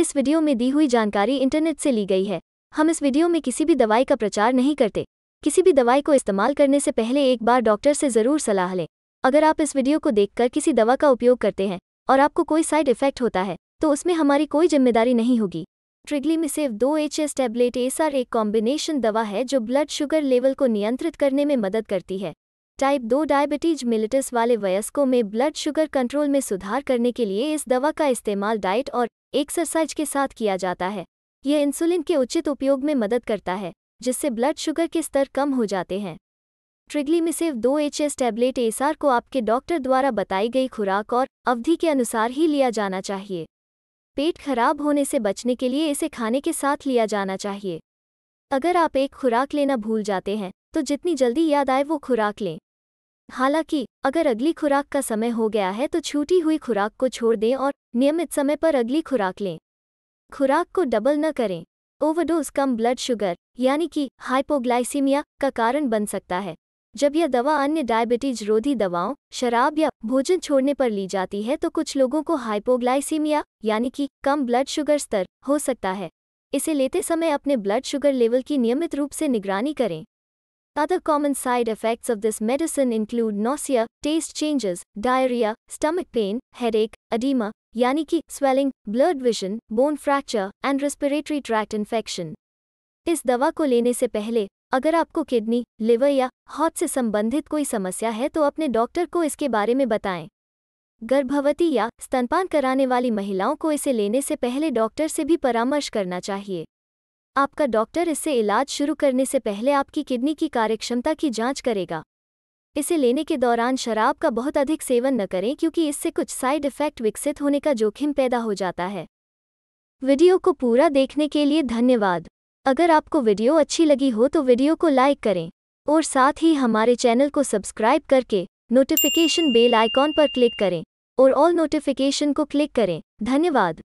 इस वीडियो में दी हुई जानकारी इंटरनेट से ली गई है हम इस वीडियो में किसी भी दवाई का प्रचार नहीं करते किसी भी दवाई को इस्तेमाल करने से पहले एक बार डॉक्टर से ज़रूर सलाह लें अगर आप इस वीडियो को देखकर किसी दवा का उपयोग करते हैं और आपको कोई साइड इफेक्ट होता है तो उसमें हमारी कोई जिम्मेदारी नहीं होगी ट्रिगली मिसेव दो एच एस टैबलेट एसआर एक कॉम्बिनेशन दवा है जो ब्लड शुगर लेवल को नियंत्रित करने में मदद करती है टाइप दो डायबिटीज मिलिटस वाले वयस्कों में ब्लड शुगर कंट्रोल में सुधार करने के लिए इस दवा का इस्तेमाल डाइट और एक्सरसाइज के साथ किया जाता है यह इंसुलिन के उचित उपयोग में मदद करता है जिससे ब्लड शुगर के स्तर कम हो जाते हैं ट्रिग्लीमिसिव दो एच एस टैबलेट एसआर को आपके डॉक्टर द्वारा बताई गई खुराक और अवधि के अनुसार ही लिया जाना चाहिए पेट खराब होने से बचने के लिए इसे खाने के साथ लिया जाना चाहिए अगर आप एक खुराक लेना भूल जाते हैं तो जितनी जल्दी याद आए वो खुराक लें हालांकि अगर अगली खुराक का समय हो गया है तो छूटी हुई खुराक को छोड़ दें और नियमित समय पर अगली खुराक लें खुराक को डबल न करें ओवरडोज कम ब्लड शुगर यानी कि हाइपोग्लाइसीमिया का कारण बन सकता है जब यह दवा अन्य डायबिटीज रोधी दवाओं शराब या भोजन छोड़ने पर ली जाती है तो कुछ लोगों को हाइपोग्लाइसीमिया यानी कि कम ब्लड शुगर स्तर हो सकता है इसे लेते समय अपने ब्लड शुगर लेवल की नियमित रूप से निगरानी करें Other common side effects of this medicine include nausea, taste changes, diarrhea, stomach pain, headache, edema, यानी कि swelling blood vision bone fracture and respiratory tract infection इस दवा को लेने से पहले अगर आपको किडनी लिवर या हॉट से संबंधित कोई समस्या है तो अपने डॉक्टर को इसके बारे में बताएं गर्भवती या स्तनपान कराने वाली महिलाओं को इसे लेने से पहले डॉक्टर से भी परामर्श करना चाहिए आपका डॉक्टर इससे इलाज शुरू करने से पहले आपकी किडनी की कार्यक्षमता की जांच करेगा इसे लेने के दौरान शराब का बहुत अधिक सेवन न करें क्योंकि इससे कुछ साइड इफेक्ट विकसित होने का जोखिम पैदा हो जाता है वीडियो को पूरा देखने के लिए धन्यवाद अगर आपको वीडियो अच्छी लगी हो तो वीडियो को लाइक करें और साथ ही हमारे चैनल को सब्सक्राइब करके नोटिफिकेशन बेल आइकॉन पर क्लिक करें और ऑल नोटिफिकेशन को क्लिक करें धन्यवाद